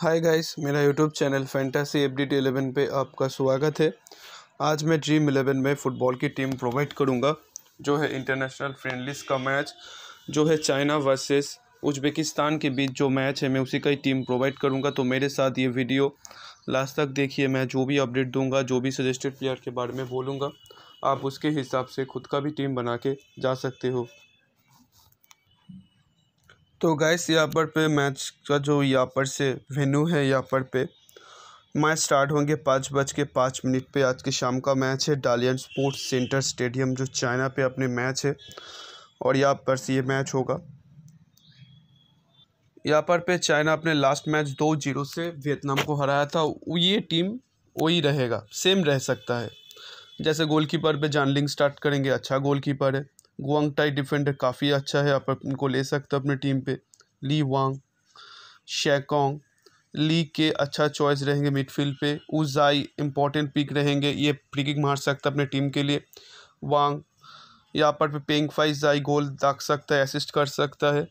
हाय guys मेरा YouTube channel fantasy F D eleven पर आपका स्वागत है आज मैं ड्रीम इलेवन में फ़ुटबॉल की टीम प्रोवाइड करूँगा जो है इंटरनेशनल फ्रेंडलीस का मैच जो है चाइना वर्सेस उज्बेकिस्तान के बीच जो मैच है मैं उसी का ही टीम प्रोवाइड करूँगा तो मेरे साथ ये वीडियो लास्ट तक देखिए मैं जो भी अपडेट दूँगा जो भी सजेस्टेड प्लेयर के बारे में बोलूँगा आप उसके हिसाब से खुद का भी टीम बना के जा सकते हो तो गैस यहाँ पर पे मैच का जो यहाँ पर से वेन्यू है यहाँ पर पे मैच स्टार्ट होंगे पाँच बज के पाँच मिनट पे आज के शाम का मैच है डालियन स्पोर्ट्स सेंटर स्टेडियम जो चाइना पे अपने मैच है और यहाँ पर से ये मैच होगा यहाँ पर पे चाइना अपने लास्ट मैच दो जीरो से वियतनाम को हराया था ये टीम वही रहेगा सेम रह सकता है जैसे गोलकीपर पे जानलिंग स्टार्ट करेंगे अच्छा गोलकीपर है गुआंगटाई डिफेंडर काफ़ी अच्छा है आप उनको ले सकते हो अपने टीम पे ली वांग शेकोंग ली के अच्छा चॉइस रहेंगे मिडफील्ड पे उजाई इंपॉर्टेंट पिक रहेंगे ये फ्री किक मार सकता अपने टीम के लिए वांग यहाँ पर पे पेंग फाइज जाई गोल दाग सकता है असिस्ट कर सकता है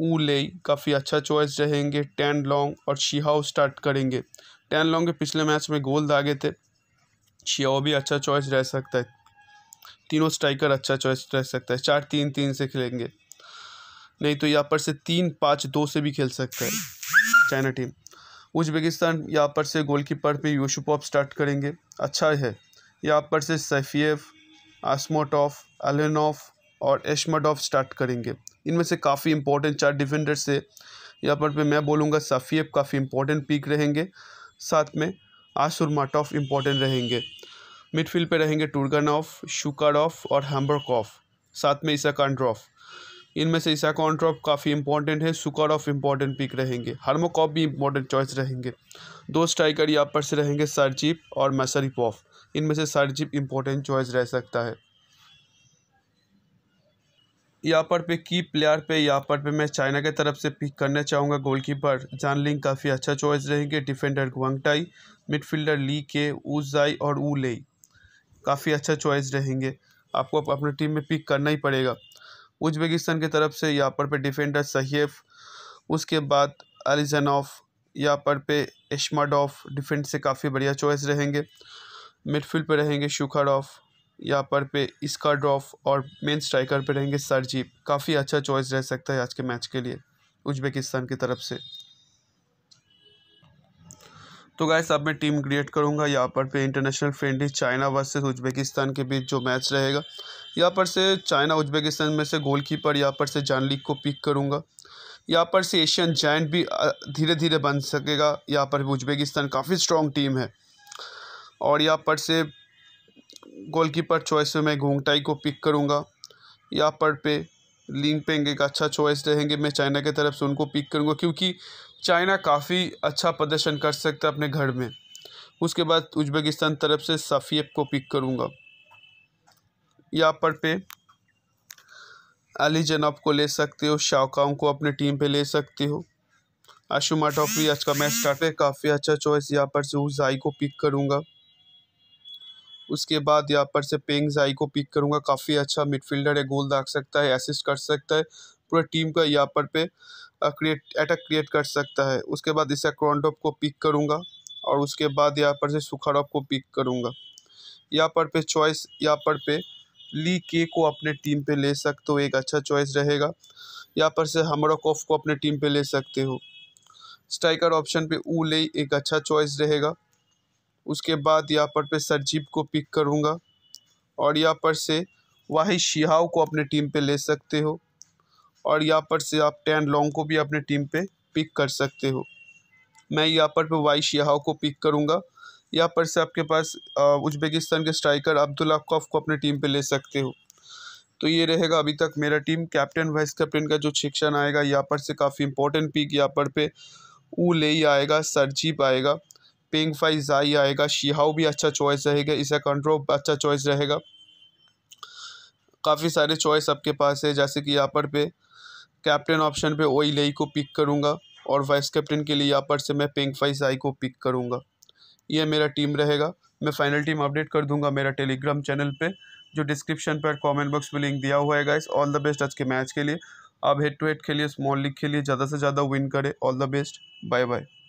ऊ ले काफ़ी अच्छा चॉइस रहेंगे टैन लॉन्ग और शिहाओ स्टार्ट करेंगे टैन लॉन्ग के पिछले मैच में गोल दागे थे शिहाओ भी अच्छा चॉइस रह सकता है तीनों स्ट्राइकर अच्छा चॉइस रह सकता है चार तीन तीन से खेलेंगे नहीं तो यहाँ पर से तीन पाँच दो से भी खेल सकता है चाइना टीम उज्बेकिस्तान यहाँ पर से गोलकीपर पे यूशुपॉप स्टार्ट करेंगे अच्छा है यहाँ पर से सैफियफ आसमोटॉफ अलेनॉफ और एशमडॉफ स्टार्ट करेंगे इनमें से काफ़ी इंपॉर्टेंट चार डिफेंडर्स से यहाँ पर पे मैं बोलूँगा सफ़ियब काफ़ी इंपॉर्टेंट पिक रहेंगे साथ में आसुर माटॉफ इम्पॉर्टेंट रहेंगे मिडफील्ड पे रहेंगे टूर्गानॉफ शुकारॉफ और हैम्बरकॉफ साथ में ईसा कॉन्ट्रॉफ इनमें से ईसा कॉन्ट्रॉफ काफ़ी इंपॉर्टेंट है सुकारॉफ इंपॉर्टेंट पिक रहेंगे हार्मोकॉफ भी इंपॉर्टेंट चॉइस रहेंगे दो स्ट्राइकर यहाँ पर से रहेंगे सरजीप और ऑफ इनमें से सरजीप इंपॉर्टेंट चॉइस रह सकता है यहाँ पर पे की प्लेयर पे यहाँ पर पे मैं चाइना के तरफ से पिक करना चाहूँगा गोलकीपर जान लिंग काफ़ी अच्छा चॉइस रहेंगे डिफेंडर ग्वांगटाई मिडफील्डर ली के जाई और ऊ लेई काफ़ी अच्छा चॉइस रहेंगे आपको अपने टीम में पिक करना ही पड़ेगा उज्बेकिस्तान की तरफ से यहाँ पर पे डिफेंडर सहीफ उसके बाद अलीजनऑफ यहाँ पर पे एशमाडॉफ डिफेंस से काफ़ी बढ़िया चॉइस रहेंगे मिडफील्ड पे रहेंगे शुखाडॉफ यहाँ पर पे इसकाडॉफ और मेन स्ट्राइकर पे रहेंगे सरजीप काफ़ी अच्छा चॉइस रह सकता है आज के मैच के लिए उज्बेकिस्तान की तरफ से तो गाय अब मैं टीम क्रिएट करूँगा यहाँ पर फिर international friendly China versus Uzbekistan के बीच जो मैच रहेगा यहाँ पर से चाइना उज्बेकिस्तान में से गोलकीपर यहाँ पर से जान लीग को पिक करूँगा यहाँ पर से एशियन जैंट भी धीरे धीरे बन सकेगा यहाँ पर उज्बेकिस्तान काफ़ी स्ट्रॉन्ग टीम है और यहाँ पर से गोलकीपर चॉइस में मैं घोंगटाई को पिक करूँगा यहाँ पर पे लिंग पेंग एक अच्छा चॉइस रहेंगे मैं चाइना की तरफ से उनको पिक करूँगा क्योंकि चाइना काफ़ी अच्छा प्रदर्शन कर सकता है अपने घर में उसके बाद उज्बेकिस्तान तरफ से सफ़ीब को पिक करूँगा यहाँ पर पे अली जनाब को ले सकते हो शाहकाओं को अपने टीम पे ले सकते हो आशुमा टॉफी आज का मैच स्टार्ट है काफ़ी अच्छा चॉइस यहाँ पर से जाई को पिक करूँगा उसके बाद यहाँ पर से पेंग जाई को पिक करूँगा काफ़ी अच्छा मिडफील्डर है गोल दाग सकता है असिस्ट कर सकता है पूरा टीम का यहाँ पर पे क्रिएट अटैक क्रिएट कर सकता है उसके बाद इसे क्रॉन्डॉप को पिक करूँगा और उसके बाद यहाँ पर से सुखारॉप को पिक करूँगा यहाँ पर पे चॉइस यहाँ पर पे ली के को अपने टीम पे ले सकते हो एक अच्छा चॉइस रहेगा यहाँ पर से हमरा ऑफ को अपने टीम पे ले सकते हो स्ट्राइकर ऑप्शन पे ऊ ले एक अच्छा चॉइस रहेगा उसके बाद यहाँ पर पे सरजीब को पिक करूँगा और यहाँ पर से वाहि शिहाव को अपने टीम पे ले सकते हो और यहाँ पर से आप टैन लॉन्ग को भी अपने टीम पे पिक कर सकते हो मैं यहाँ पर पे वाई शिहाव को पिक करूँगा यहाँ पर से आपके पास उज्बेकिस्तान के स्ट्राइकर अब्दुल्ला कफ को अपने टीम पे ले सकते हो तो ये रहेगा अभी तक मेरा टीम कैप्टन वाइस कैप्टन का जो शिक्षण आएगा यहाँ पर से काफ़ी इंपॉर्टेंट पिक यहाँ पर पे ऊ ले आएगा सरजीप आएगा पिंग फाई जाई आएगा शिहाओ भी अच्छा चॉइस रहेगा इसे कंट्रो अच्छा चॉइस रहेगा काफ़ी सारे चॉइस आपके पास है जैसे कि यहाँ पर पे कैप्टन ऑप्शन पे ओई लई को पिक करूँगा और वाइस कैप्टन के लिए यहाँ पर से मैं पिंक फाइस आई को पिक करूँगा यह मेरा टीम रहेगा मैं फाइनल टीम अपडेट कर दूंगा मेरा टेलीग्राम चैनल पे जो डिस्क्रिप्शन पर कमेंट बॉक्स में लिंक दिया हुआ है गाइस ऑल द बेस्ट आज के मैच के लिए आप हेड टू हेड खेलिए स्मॉल लीग खेलिए ज़्यादा से ज़्यादा विन करें all the best bye bye